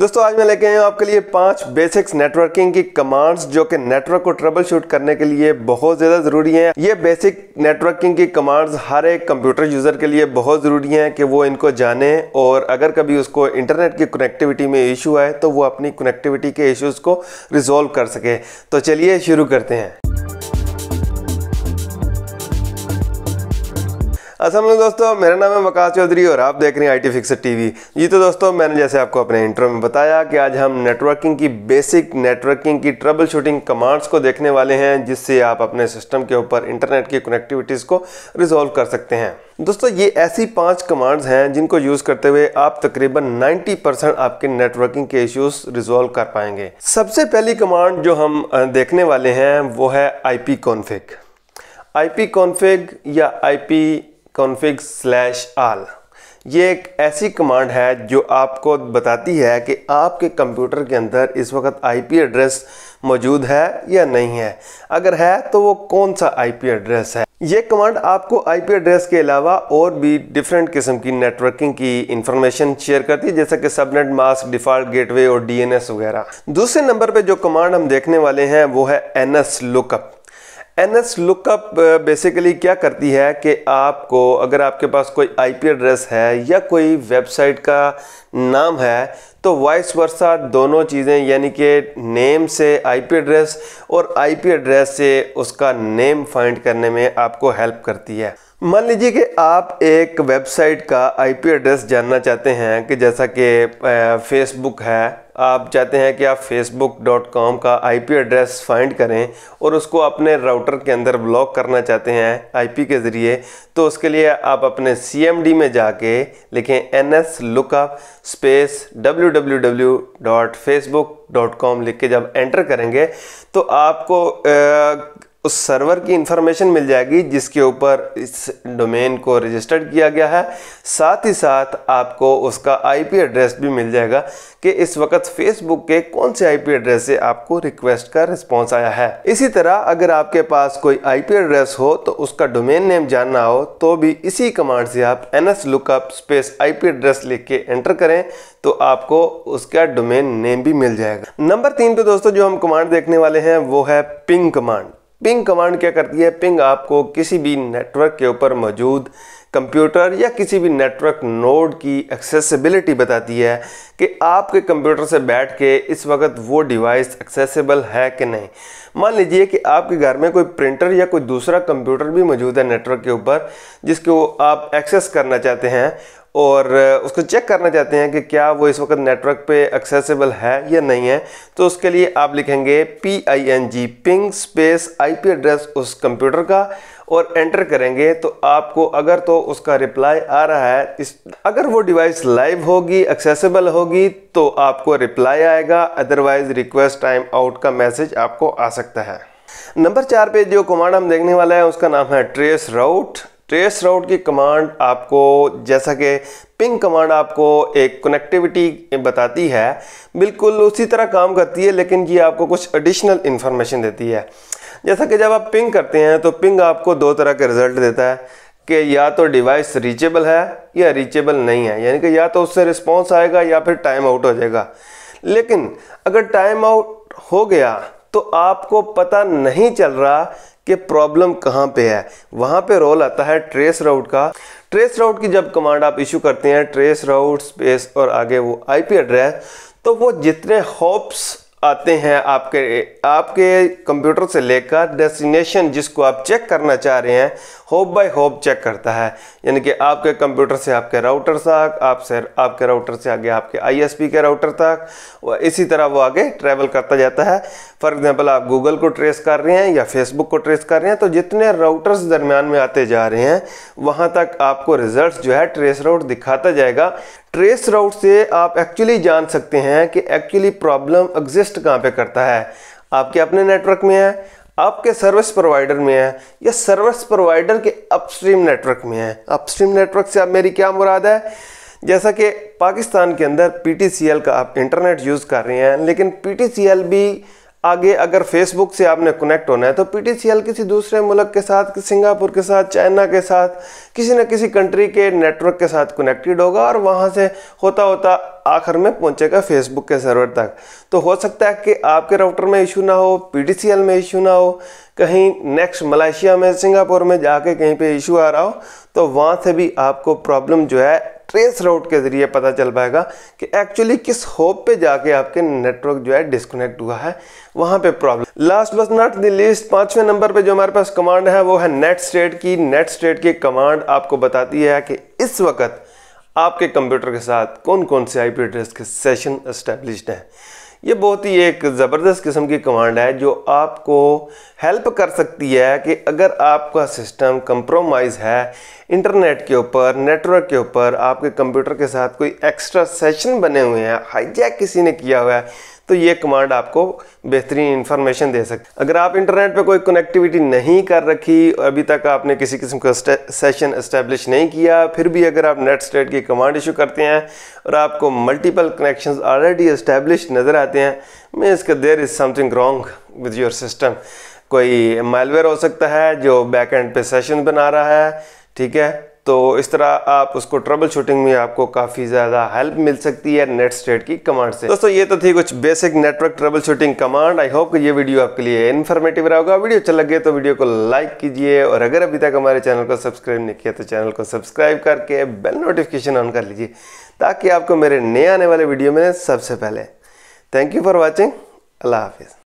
दोस्तों आज मैं लेके आया हूँ आपके लिए पांच बेसिक्स नेटवर्किंग की कमांड्स जो कि नेटवर्क को ट्रबल शूट करने के लिए बहुत ज़्यादा ज़रूरी हैं ये बेसिक नेटवर्किंग की कमांड्स हर एक कंप्यूटर यूज़र के लिए बहुत ज़रूरी हैं कि वो इनको जाने और अगर कभी उसको इंटरनेट की कनेक्टिविटी में इशू आए तो वो अपनी कनेक्टिविटी के इशूज़ को रिजोल्व कर सके तो चलिए शुरू करते हैं असल अच्छा, में मतलब दोस्तों मेरा नाम है वकाश चौधरी और आप देख रहे हैं आई टी फिक्सर टी ये तो दोस्तों मैंने जैसे आपको अपने इंट्रो में बताया कि आज हम नेटवर्किंग की बेसिक नेटवर्किंग की ट्रबल शूटिंग कमांड्स को देखने वाले हैं जिससे आप अपने सिस्टम के ऊपर इंटरनेट की कनेक्टिविटीज़ को रिजोल्व कर सकते हैं दोस्तों ये ऐसी पांच कमांड्स हैं जिनको यूज़ करते हुए आप तकरीबन 90 परसेंट आपके नेटवर्किंग के इश्यूज रिजोल्व कर पाएंगे सबसे पहली कमांड जो हम देखने वाले हैं वो है I P config I P config या I P config slash all ये एक ऐसी कमांड है जो आपको बताती है कि आपके कंप्यूटर के अंदर इस वक्त आईपी एड्रेस मौजूद है या नहीं है अगर है तो वो कौन सा आईपी एड्रेस है ये कमांड आपको आईपी एड्रेस के अलावा और भी डिफरेंट किस्म की नेटवर्किंग की इंफॉर्मेशन शेयर करती है जैसे कि सबनेट मास्क डिफॉल्ट गेटवे और डीएनएस वगैरह दूसरे नंबर पे जो कमांड हम देखने वाले हैं वो है NS lookup N S lookup basically क्या करती है कि आपको अगर आपके पास कोई आई पी एड्रेस है या कोई वेबसाइट का नाम है तो वॉइस वर्षा दोनों चीज़ें यानी कि नेम से आईपी एड्रेस और आईपी एड्रेस से उसका नेम फाइंड करने में आपको हेल्प करती है मान लीजिए कि आप एक वेबसाइट का आईपी एड्रेस जानना चाहते हैं कि जैसा कि फेसबुक है आप चाहते हैं कि आप फेसबुक डॉट कॉम का आईपी एड्रेस फाइंड करें और उसको अपने राउटर के अंदर ब्लॉक करना चाहते हैं आईपी के ज़रिए तो उसके लिए आप अपने सीएमडी में जाके लिखें N S lookup space W www.facebook.com लिख के जब एंटर करेंगे तो आपको उस सर्वर की इंफॉर्मेशन मिल जाएगी जिसके ऊपर इस डोमेन को रजिस्टर्ड किया गया है साथ ही साथ आपको उसका आईपी एड्रेस भी मिल जाएगा कि इस वक्त फेसबुक के कौन से आईपी एड्रेस से आपको रिक्वेस्ट का रिस्पॉन्स आया है इसी तरह अगर आपके पास कोई आईपी एड्रेस हो तो उसका डोमेन नेम जानना हो तो भी इसी कमांड से आप N S lookup space I P address लिख के एंटर करें तो आपको उसका डोमेन नेम भी मिल जाएगा नंबर तीन पे दोस्तों जो हम कमांड देखने वाले हैं वो है पिंग कमांड पिंग कमांड क्या करती है पिंग आपको किसी भी नेटवर्क के ऊपर मौजूद कंप्यूटर या किसी भी नेटवर्क नोड की एक्सेसिबिलिटी बताती है कि आपके कंप्यूटर से बैठ के इस वक्त वो डिवाइस एक्सेसिबल है कि नहीं मान लीजिए कि आपके घर में कोई प्रिंटर या कोई दूसरा कंप्यूटर भी मौजूद है नेटवर्क के ऊपर जिसको आप एक्सेस करना चाहते हैं और उसको चेक करना चाहते हैं कि क्या वो इस वक्त नेटवर्क पे एक्सेसिबल है या नहीं है तो उसके लिए आप लिखेंगे P I N G ping space P address उस कंप्यूटर का और एंटर करेंगे तो आपको अगर तो उसका रिप्लाई आ रहा है इस अगर वो डिवाइस लाइव होगी एक्सेसिबल होगी तो आपको रिप्लाई आएगा अदरवाइज रिक्वेस्ट टाइम आउट का मैसेज आपको आ सकता है नंबर चार पे जो कमांड हम देखने वाला है उसका नाम है ट्रेस राउट ट्रेस राउट की कमांड आपको जैसा कि पिंग कमांड आपको एक कनेक्टिविटी बताती है बिल्कुल उसी तरह काम करती है लेकिन ये आपको कुछ एडिशनल इन्फॉर्मेशन देती है जैसा कि जब आप पिंग करते हैं तो पिंग आपको दो तरह के रिज़ल्ट देता है कि या तो डिवाइस रीचेबल है या रीचेबल नहीं है यानी कि या तो उससे रिस्पॉन्स आएगा या फिर टाइम आउट हो जाएगा लेकिन अगर टाइम आउट हो गया तो आपको पता नहीं चल रहा कि प्रॉब्लम कहाँ पे है वहाँ पे रोल आता है ट्रेस राउट का ट्रेस राउट की जब कमांड आप इशू करते हैं ट्रेस राउट स्पेस और आगे वो आईपी एड्रेस तो वो जितने होप्स आते हैं आपके आपके कंप्यूटर से लेकर डेस्टिनेशन जिसको आप चेक करना चाह रहे हैं होप बाय होप चेक करता है यानी कि आपके कंप्यूटर से आपके राउटर तक आपसे आपके राउटर से आगे आपके आईएसपी के राउटर तक इसी तरह वो आगे ट्रैवल करता जाता है फॉर एग्जाम्पल आप गूगल को ट्रेस कर रहे हैं या फेसबुक को ट्रेस कर रहे हैं तो जितने राउटर्स दरमियान में आते जा रहे हैं वहाँ तक आपको रिजल्ट जो है ट्रेस राउट दिखाता जाएगा ट्रेस राउट से आप एक्चुअली जान सकते हैं कि एक्चुअली प्रॉब्लम एग्जिस्ट कहाँ पे करता है आपके अपने नेटवर्क में है आपके सर्विस प्रोवाइडर में है या सर्विस प्रोवाइडर के अपस्ट्रीम नेटवर्क में है अपस्ट्रीम नेटवर्क से आप मेरी क्या मुराद है जैसा कि पाकिस्तान के अंदर पीटीसीएल का आप इंटरनेट यूज़ कर रहे हैं लेकिन पीटीसीएल भी आगे अगर फेसबुक से आपने कनेक्ट होना है तो पीटीसीएल किसी दूसरे मुल्क के साथ सिंगापुर के साथ चाइना के साथ किसी न किसी कंट्री के नेटवर्क के साथ कनेक्टेड होगा और वहाँ से होता होता आखिर में पहुँचेगा फेसबुक के सर्वर तक तो हो सकता है कि आपके राउटर में इशू ना हो पीटीसीएल में इशू ना हो कहीं नेक्स्ट मलेशिया में सिंगापुर में जाके कहीं पर इशू आ रहा हो तो वहाँ से भी आपको प्रॉब्लम जो है ट्रेस राउट के ज़रिए पता चल पाएगा कि एक्चुअली किस होप पे जाके आपके नेटवर्क जो है डिस्कनेक्ट हुआ है वहाँ पे problem last but not the least पाँचवें नंबर पे जो हमारे पास कमांड है वो है नेट स्टेट की नेट स्टेट की कमांड आपको बताती है कि इस वक्त आपके कंप्यूटर के साथ कौन कौन से आई पी एड्रेस के सेशन इस्टेब्लिश हैं ये बहुत ही एक ज़बरदस्त किस्म की कमांड है जो आपको हेल्प कर सकती है कि अगर आपका सिस्टम कंप्रोमाइज़ है इंटरनेट के ऊपर नेटवर्क के ऊपर आपके कंप्यूटर के साथ कोई एक्स्ट्रा सेशन बने हुए हैं हाईजैक किसी ने किया हुआ है तो ये कमांड आपको बेहतरीन इन्फॉर्मेशन दे सकते अगर आप इंटरनेट पे कोई कनेक्टिविटी नहीं कर रखी अभी तक आपने किसी किस्म का सेशन इस्टेब्लिश नहीं किया फिर भी अगर आप नेट स्टेट की कमांड इशू करते हैं और आपको मल्टीपल कनेक्शन ऑलरेडी इस्टेब्लिश नज़र आते हैं मीन्स इसका there is something wrong with your system कोई मेलवेयर हो सकता है जो बैक एंड पे सेशन बना रहा है ठीक है तो इस तरह आप उसको ट्रबल शूटिंग में आपको काफ़ी ज़्यादा हेल्प मिल सकती है नेट स्टेट की कमांड से दोस्तों ये तो थी कुछ basic network troubleshooting command I hope ये वीडियो आपके लिए इन्फॉर्मेटिव रहा होगा वीडियो अच्छा लगे तो वीडियो को लाइक कीजिए और अगर अभी तक हमारे चैनल को सब्सक्राइब नहीं किया तो चैनल को सब्सक्राइब करके बेल नोटिफिकेशन ऑन कर लीजिए ताकि आपको मेरे नए आने वाले वीडियो में सबसे पहले थैंक यू फॉर वॉचिंग अल्लाह हाफिज़